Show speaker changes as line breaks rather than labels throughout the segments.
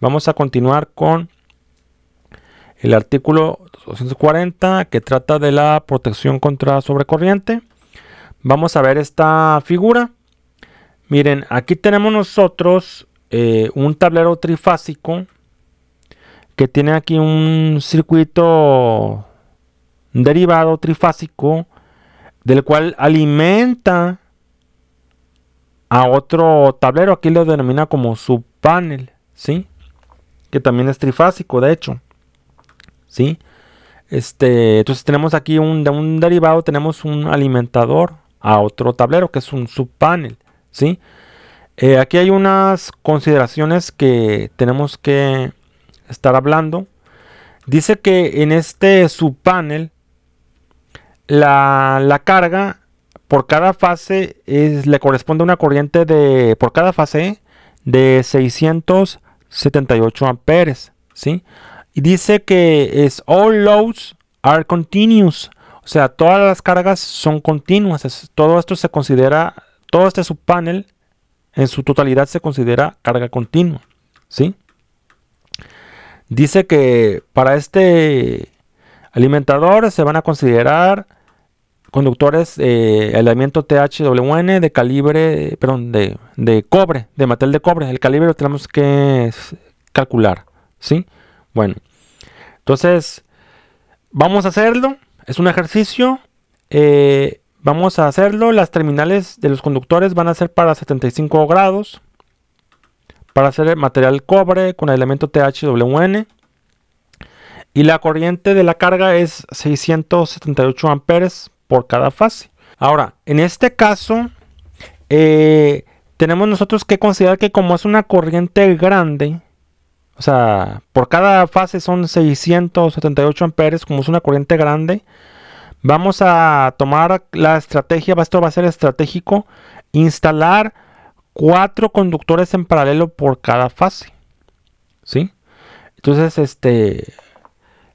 Vamos a continuar con el artículo 240 que trata de la protección contra sobrecorriente. Vamos a ver esta figura. Miren, aquí tenemos nosotros eh, un tablero trifásico que tiene aquí un circuito derivado trifásico del cual alimenta a otro tablero. Aquí lo denomina como subpanel, ¿sí? que también es trifásico, de hecho. ¿Sí? Este, entonces tenemos aquí un, un derivado, tenemos un alimentador a otro tablero que es un subpanel. ¿sí? Eh, aquí hay unas consideraciones que tenemos que estar hablando. Dice que en este subpanel la, la carga por cada fase es, le corresponde una corriente de, por cada fase de 600 78 amperes, ¿sí? Y dice que es all loads are continuous, o sea, todas las cargas son continuas, todo esto se considera, todo este subpanel en su totalidad se considera carga continua, ¿sí? Dice que para este alimentador se van a considerar conductores de eh, elemento THWN de calibre, perdón, de, cobre, de material de cobre. El calibre lo tenemos que calcular, ¿sí? Bueno, entonces vamos a hacerlo. Es un ejercicio. Eh, vamos a hacerlo. Las terminales de los conductores van a ser para 75 grados. Para hacer material cobre con el elemento THWN. Y la corriente de la carga es 678 amperes por cada fase. Ahora, en este caso, eh, tenemos nosotros que considerar que como es una corriente grande, o sea, por cada fase son 678 amperes, como es una corriente grande, vamos a tomar la estrategia, esto va a ser estratégico, instalar cuatro conductores en paralelo por cada fase. ¿Sí? Entonces, este,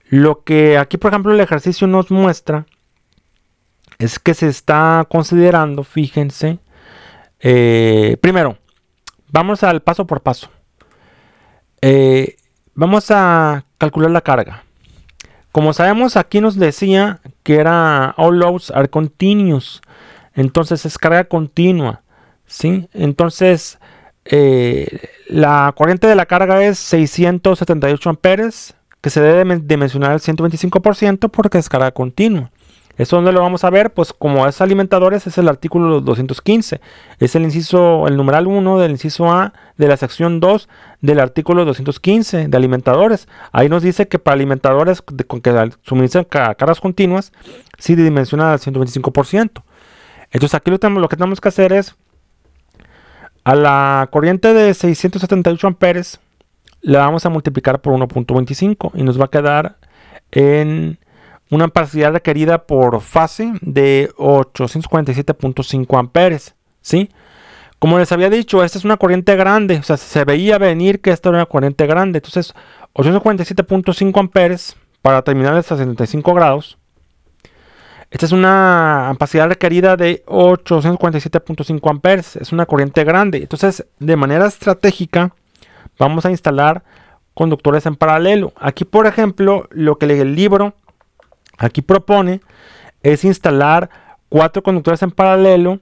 lo que aquí, por ejemplo, el ejercicio nos muestra es que se está considerando, fíjense, eh, primero, vamos al paso por paso. Eh, vamos a calcular la carga. Como sabemos, aquí nos decía que era all loads are continuous. Entonces es carga continua. ¿sí? Entonces eh, la corriente de la carga es 678 amperes, que se debe dimensionar al 125% porque es carga continua. ¿Eso dónde lo vamos a ver? Pues como es alimentadores es el artículo 215. Es el inciso, el numeral 1 del inciso A de la sección 2 del artículo 215 de alimentadores. Ahí nos dice que para alimentadores con que suministran cargas continuas, sí dimensiona al 125%. Entonces aquí lo, lo que tenemos que hacer es, a la corriente de 678 amperes, la vamos a multiplicar por 1.25 y nos va a quedar en una capacidad requerida por fase de 847.5 amperes, ¿sí? Como les había dicho, esta es una corriente grande, o sea, se veía venir que esta era una corriente grande, entonces 847.5 amperes para terminar hasta 75 grados. Esta es una capacidad requerida de 847.5 amperes, es una corriente grande, entonces de manera estratégica vamos a instalar conductores en paralelo. Aquí, por ejemplo, lo que el libro aquí propone es instalar cuatro conductores en paralelo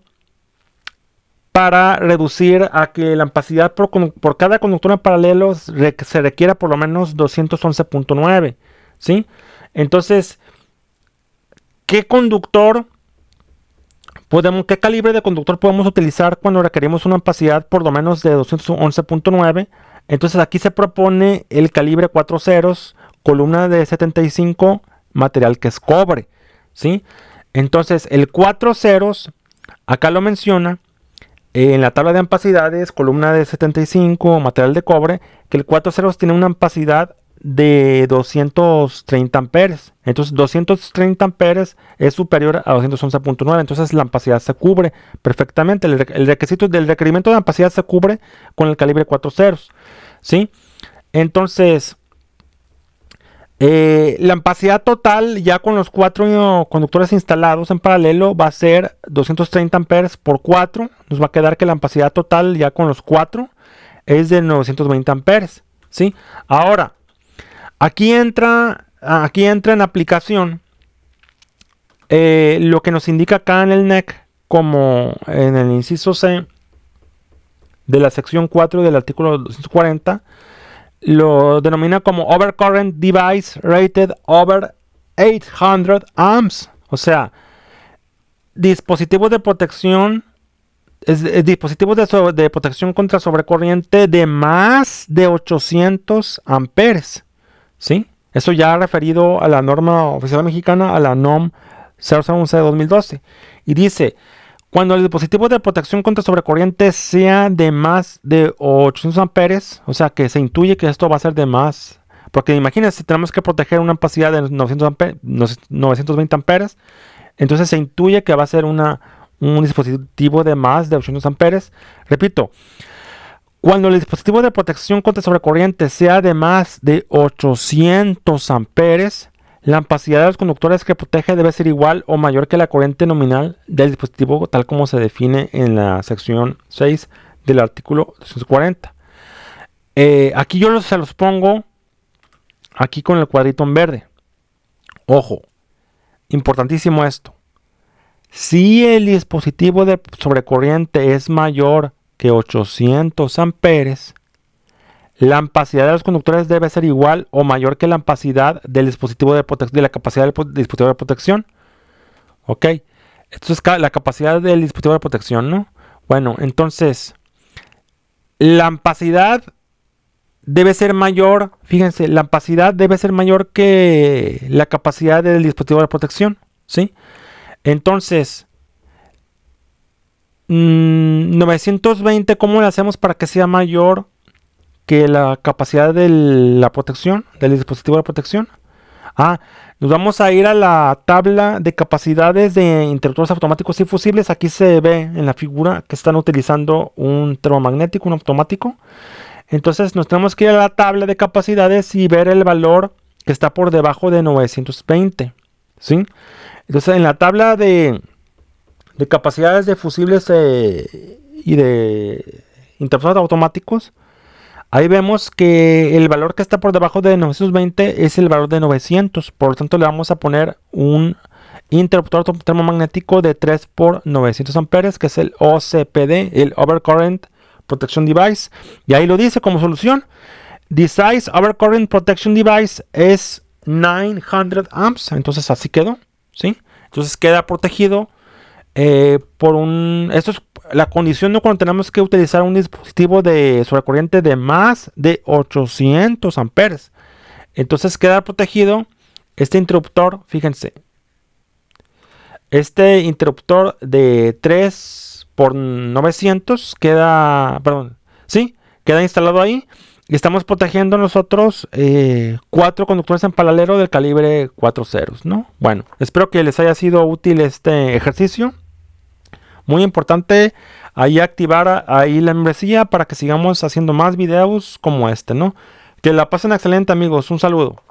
para reducir a que la ampacidad por, cada conductor en paralelo se requiera por lo menos 211.9. ¿sí? Entonces, ¿qué conductor podemos, qué calibre de conductor podemos utilizar cuando requerimos una ampacidad por lo menos de 211.9? Entonces aquí se propone el calibre 4 ceros, columna de 75 material que es cobre, ¿sí? Entonces, el 4 ceros, acá lo menciona, en la tabla de ampacidades, columna de 75, material de cobre, que el 4 ceros tiene una ampacidad de 230 amperes. Entonces 230 amperes es superior a 211.9. Entonces la ampacidad se cubre perfectamente. El, requisito del requerimiento de ampacidad se cubre con el calibre 4 ceros. ¿sí? Entonces eh, la ampacidad total ya con los cuatro conductores instalados en paralelo va a ser 230 amperes por 4. Nos va a quedar que la ampacidad total ya con los cuatro es de 920 amperes. ¿sí? Ahora, aquí entra, aquí entra en aplicación eh, lo que nos indica acá en el NEC como en el inciso C de la sección 4 del artículo 240 lo denomina como Overcurrent Device Rated Over 800 Amps. O sea, dispositivos de protección, es, dispositivos de, protección contra sobrecorriente de más de 800 amperes. ¿Sí? Eso ya ha referido a la norma oficial mexicana, a la NOM de 2012. Y dice, cuando el dispositivo de protección contra sobrecorriente sea de más de 800 amperes, o sea que se intuye que esto va a ser de más, porque imagínense, tenemos que proteger una capacidad de 900 920 amperes, entonces se intuye que va a ser un dispositivo de más de 800 amperes. Repito, cuando el dispositivo de protección contra sobrecorriente sea de más de 800 amperes, la capacidad de los conductores que protege debe ser igual o mayor que la corriente nominal del dispositivo tal como se define en la sección 6 del artículo 240. Eh, aquí yo se los pongo aquí con el cuadrito en verde. Ojo, importantísimo esto. Si el dispositivo de sobrecorriente es mayor que 800 amperes, la ampacidad de los conductores debe ser igual o mayor que la ampacidad del dispositivo de protección, la capacidad del dispositivo de protección. Ok, Entonces, la capacidad del dispositivo de protección, ¿no? Bueno, entonces, la ampacidad debe ser mayor, fíjense, la ampacidad debe ser mayor que la capacidad del dispositivo de protección, ¿sí? Entonces, 920, mm, ¿cómo le hacemos para que sea mayor que la capacidad de la protección, del dispositivo de protección. Ah, nos vamos a ir a la tabla de capacidades de interruptores automáticos y fusibles. Aquí se ve en la figura que están utilizando un termomagnético, un automático. Entonces nos tenemos que ir a la tabla de capacidades y ver el valor que está por debajo de 920. ¿sí? Entonces en la tabla de, capacidades de fusibles eh, y de interruptores automáticos Ahí vemos que el valor que está por debajo de 920 es el valor de 900. Por lo tanto, le vamos a poner un interruptor termomagnético de 3 por 900 amperes, que es el OCPD, el Overcurrent Protection Device. Y ahí lo dice como solución. The size Overcurrent Protection Device es 900 amps. Entonces así quedó. ¿sí? Entonces queda protegido eh, por un... Esto es la condición no cuando tenemos que utilizar un dispositivo de sobrecorriente de más de 800 amperes. Entonces queda protegido este interruptor, fíjense. Este interruptor de 3 por 900 queda, perdón, sí, queda instalado ahí. Y estamos protegiendo nosotros eh, cuatro conductores en paralelo del calibre 4.0 ceros, ¿no? Bueno, espero que les haya sido útil este ejercicio. Muy importante ahí activar ahí la membresía para que sigamos haciendo más videos como este, ¿no? Que la pasen excelente amigos, un saludo.